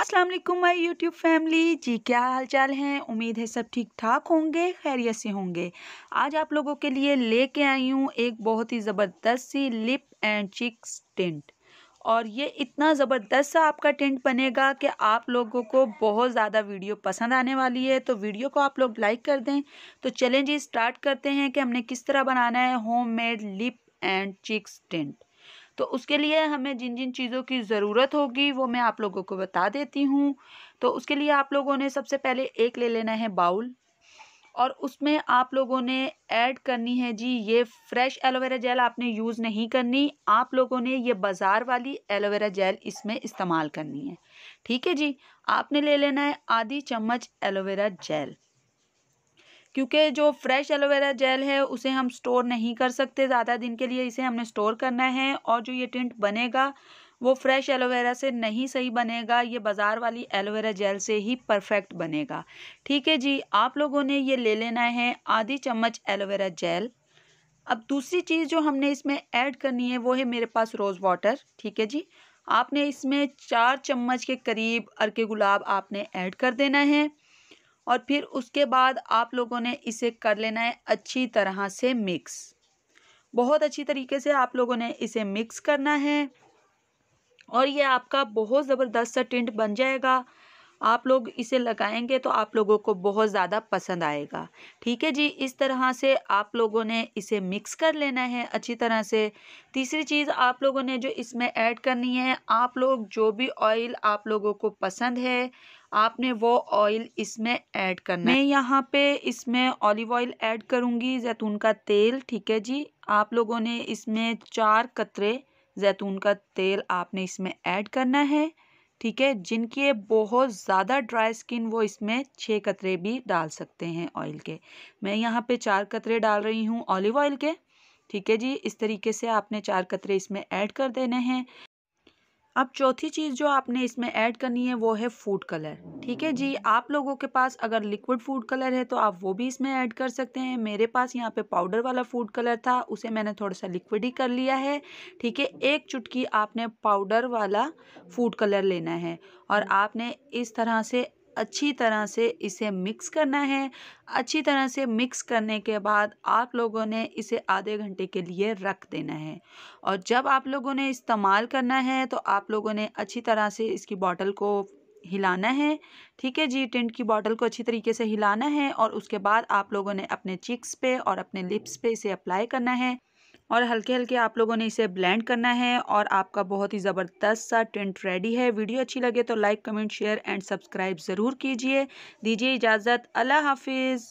अस्सलाम वालेकुम my YouTube family जी क्या हाल चाल हैं उम्मीद है सब ठीक ठाक होंगे खैरियत से होंगे आज आप लोगों के लिए लेके आई हूँ एक बहुत ही ज़बरदस्त सी लिप एंड चिक्स टेंट और ये इतना ज़बरदस्त सा आपका टेंट बनेगा कि आप लोगों को बहुत ज़्यादा वीडियो पसंद आने वाली है तो वीडियो को आप लोग लाइक कर दें तो चलें जी स्टार्ट करते हैं कि हमने किस तरह बनाना है homemade lip and cheeks tint तो उसके लिए हमें जिन जिन चीज़ों की ज़रूरत होगी वो मैं आप लोगों को बता देती हूँ तो उसके लिए आप लोगों ने सबसे पहले एक ले लेना है बाउल और उसमें आप लोगों ने ऐड करनी है जी ये फ्रेश एलोवेरा जेल आपने यूज़ नहीं करनी आप लोगों ने ये बाज़ार वाली एलोवेरा जेल इसमें इस्तेमाल करनी है ठीक है जी आपने ले लेना है आधी चम्मच एलोवेरा जेल क्योंकि जो फ्रेश एलोवेरा जेल है उसे हम स्टोर नहीं कर सकते ज़्यादा दिन के लिए इसे हमने स्टोर करना है और जो ये टिंट बनेगा वो फ्रेश एलोवेरा से नहीं सही बनेगा ये बाज़ार वाली एलोवेरा जेल से ही परफेक्ट बनेगा ठीक है जी आप लोगों ने ये ले लेना है आधी चम्मच एलोवेरा जेल अब दूसरी चीज़ जो हमने इसमें ऐड करनी है वो है मेरे पास रोज़ वाटर ठीक है जी आपने इसमें चार चम्मच के करीब अरके गुलाब आपने ऐड कर देना है और फिर उसके बाद आप लोगों ने इसे कर लेना है अच्छी तरह से मिक्स बहुत अच्छी तरीके से आप लोगों ने इसे मिक्स करना है और ये आपका बहुत ज़बरदस्त सा टिंट बन जाएगा आप लोग इसे लगाएंगे तो आप लोगों को बहुत ज़्यादा पसंद आएगा ठीक है जी इस तरह से आप लोगों ने इसे मिक्स कर लेना है अच्छी तरह से तीसरी चीज़ आप लोगों ने जो इसमें ऐड करनी है आप लोग जो भी ऑयल आप लोगों को पसंद है आपने वो ऑयल इसमें ऐड करना मैं यहाँ पे इसमें ऑलिव ऑयल ऐड करूँगी जैतून का तेल ठीक है जी आप लोगों ने इसमें चार कतरे जैतून का तेल आपने इसमें ऐड करना है ठीक है जिनकी बहुत ज़्यादा ड्राई स्किन वो इसमें छः कतरे भी डाल सकते हैं ऑयल के मैं यहाँ पे चार कतरे डाल रही हूँ ऑलिव ऑयल के ठीक है जी इस तरीके से आपने चार कतरे इसमें ऐड कर देने हैं अब चौथी चीज़ जो आपने इसमें ऐड करनी है वो है फूड कलर ठीक है जी आप लोगों के पास अगर लिक्विड फूड कलर है तो आप वो भी इसमें ऐड कर सकते हैं मेरे पास यहाँ पे पाउडर वाला फूड कलर था उसे मैंने थोड़ा सा लिक्विड ही कर लिया है ठीक है एक चुटकी आपने पाउडर वाला फूड कलर लेना है और आपने इस तरह से अच्छी तरह से इसे मिक्स करना है अच्छी तरह से मिक्स करने के बाद आप लोगों ने इसे आधे घंटे के लिए रख देना है और जब आप लोगों ने इस्तेमाल करना है तो आप लोगों ने अच्छी तरह से इसकी बॉटल को हिलाना है ठीक है जी टेंट की बॉटल को अच्छी तरीके से हिलाना है और उसके बाद आप लोगों ने अपने चिक्स पे और अपने लिप्स पे इसे अप्लाई करना है और हल्के हल्के आप लोगों ने इसे ब्लेंड करना है और आपका बहुत ही ज़बरदस्त सा टेंट रेडी है वीडियो अच्छी लगे तो like comment share and subscribe ज़रूर कीजिए दीजिए इजाज़त अल्लाह हाफिज़